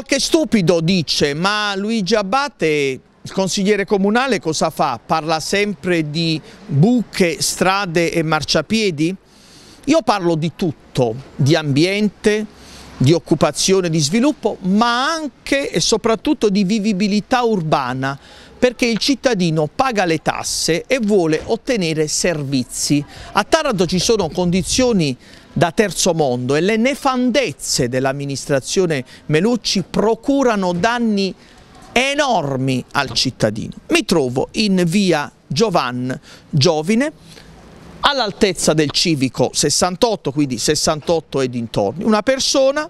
Qualche stupido dice, ma Luigi Abate il consigliere comunale cosa fa? Parla sempre di buche, strade e marciapiedi? Io parlo di tutto, di ambiente, di occupazione, di sviluppo, ma anche e soprattutto di vivibilità urbana, perché il cittadino paga le tasse e vuole ottenere servizi. A Taranto ci sono condizioni da terzo mondo e le nefandezze dell'amministrazione Melucci procurano danni enormi al cittadino. Mi trovo in via Giovan Giovine, all'altezza del civico 68, quindi 68 e dintorni. Una persona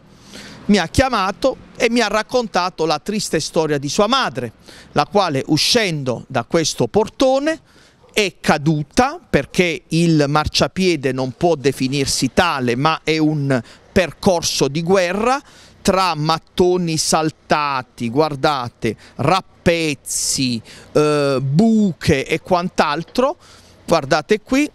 mi ha chiamato e mi ha raccontato la triste storia di sua madre, la quale uscendo da questo portone è caduta perché il marciapiede non può definirsi tale ma è un percorso di guerra tra mattoni saltati, guardate, rappezzi, eh, buche e quant'altro, guardate qui,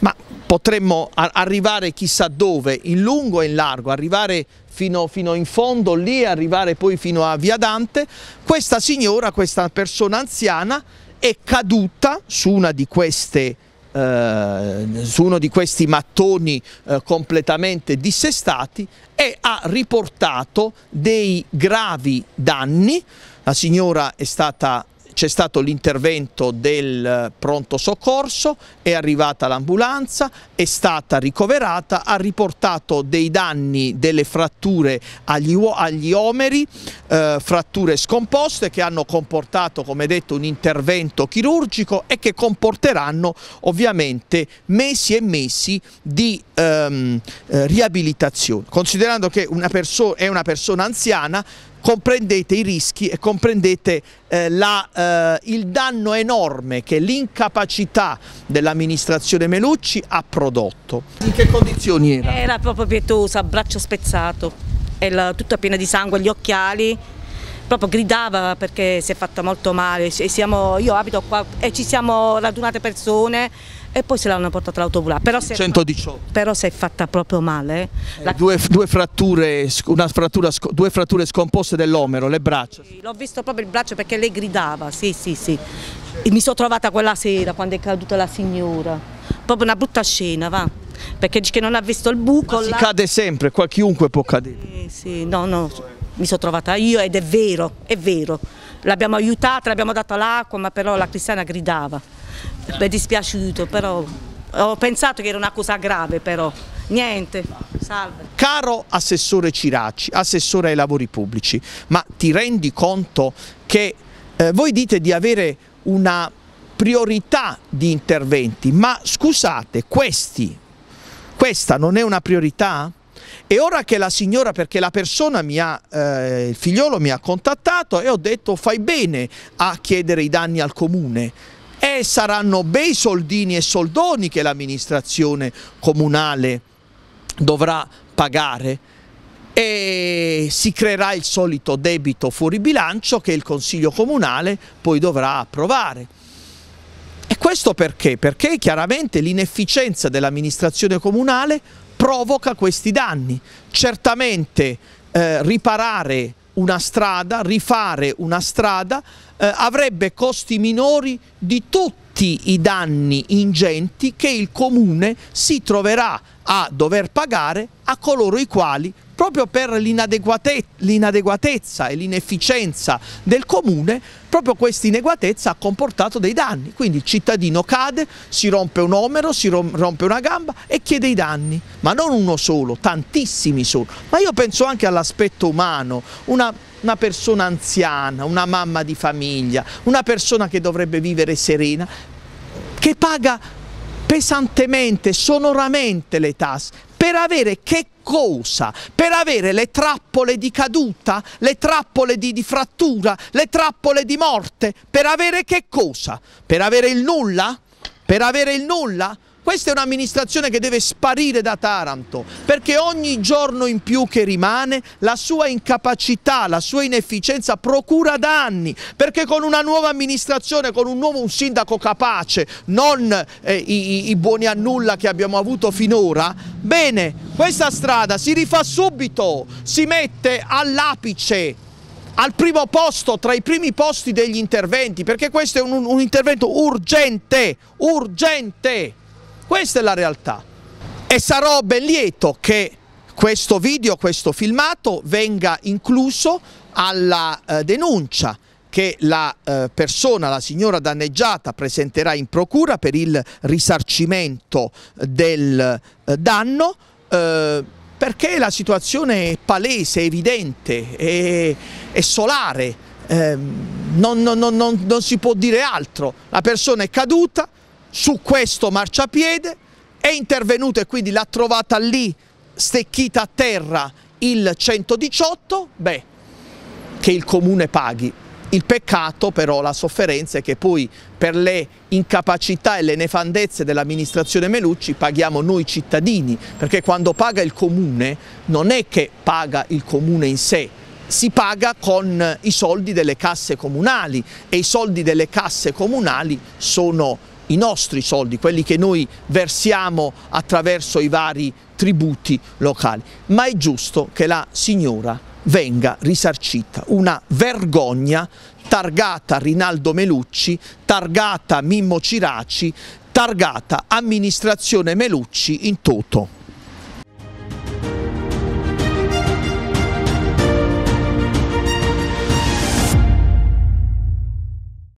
ma potremmo arrivare chissà dove, in lungo e in largo, arrivare fino, fino, in fondo lì, arrivare poi fino a Via Dante. Questa signora, questa persona anziana, è caduta su una di queste eh, su uno di questi mattoni eh, completamente dissestati e ha riportato dei gravi danni. La signora è stata c'è stato l'intervento del eh, pronto soccorso, è arrivata l'ambulanza, è stata ricoverata, ha riportato dei danni, delle fratture agli, agli omeri, eh, fratture scomposte che hanno comportato, come detto, un intervento chirurgico e che comporteranno ovviamente mesi e mesi di ehm, eh, riabilitazione. Considerando che una è una persona anziana, comprendete i rischi e comprendete eh, la, eh, il danno enorme che l'incapacità dell'amministrazione Melucci ha prodotto. In che condizioni era? Era proprio pietosa, braccio spezzato, la, tutta piena di sangue, gli occhiali, proprio gridava perché si è fatta molto male, siamo, io abito qua e ci siamo radunate persone e poi se l'hanno portata all'autovula. Però, però, si è fatta proprio male. Eh, la... due, due, fratture, frattura, due, fratture, scomposte dell'omero, le braccia. Sì, L'ho visto proprio il braccio perché lei gridava, sì sì sì. E mi sono trovata quella sera quando è caduta la signora. Proprio una brutta scena, va perché dice che non ha visto il buco. Ma si là... cade sempre, qua chiunque può cadere. Sì, sì, no, no, mi sono trovata io ed è vero, è vero. L'abbiamo aiutata, l'abbiamo data l'acqua, ma però la cristiana gridava è dispiaciuto, però ho pensato che era una cosa grave però, niente, salve. Caro Assessore Ciracci, Assessore ai Lavori Pubblici, ma ti rendi conto che eh, voi dite di avere una priorità di interventi, ma scusate, questi, questa non è una priorità? E ora che la signora, perché la persona mi ha, eh, il figliolo mi ha contattato e ho detto fai bene a chiedere i danni al comune, e saranno bei soldini e soldoni che l'amministrazione comunale dovrà pagare e si creerà il solito debito fuori bilancio che il Consiglio Comunale poi dovrà approvare. E questo perché? Perché chiaramente l'inefficienza dell'amministrazione comunale provoca questi danni. Certamente eh, riparare una strada, rifare una strada eh, avrebbe costi minori di tutti i danni ingenti che il comune si troverà a dover pagare a coloro i quali proprio per l'inadeguatezza e l'inefficienza del comune, proprio questa inadeguatezza ha comportato dei danni. Quindi il cittadino cade, si rompe un omero, si rompe una gamba e chiede i danni, ma non uno solo, tantissimi solo. Ma io penso anche all'aspetto umano, una, una persona anziana, una mamma di famiglia, una persona che dovrebbe vivere serena, che paga pesantemente, sonoramente le tasse, per avere che cosa? Per avere le trappole di caduta, le trappole di, di, frattura, le trappole di morte, per avere che cosa? Per avere il nulla? Per avere il nulla? Questa è un'amministrazione che deve sparire da Taranto, perché ogni giorno in più che rimane la sua incapacità, la sua inefficienza procura danni, perché con una nuova amministrazione, con un nuovo un sindaco capace, non eh, i, i buoni a nulla che abbiamo avuto finora, bene, questa strada si rifà subito, si mette all'apice al primo posto, tra i primi posti degli interventi, perché questo è un, un intervento urgente, urgente. Questa è la realtà e sarò ben lieto che questo video, questo filmato venga incluso alla eh, denuncia che la eh, persona, la signora danneggiata, presenterà in procura per il risarcimento del eh, danno perché la situazione è palese, evidente, è, è solare, ehm, non, non, non, non si può dire altro. La persona è caduta, su questo marciapiede, è intervenuto e quindi l'ha trovata lì stecchita a terra il 118, beh, che il comune paghi. Il peccato però, la sofferenza è che poi per le incapacità e le nefandezze dell'amministrazione Melucci paghiamo noi cittadini, perché quando paga il comune non è che paga il comune in sé, si paga con i soldi delle casse comunali e i soldi delle casse comunali sono i nostri soldi, quelli che noi versiamo attraverso i vari tributi locali, ma è giusto che la signora venga risarcita. Una vergogna targata Rinaldo Melucci, targata Mimmo Ciraci, targata amministrazione Melucci in toto.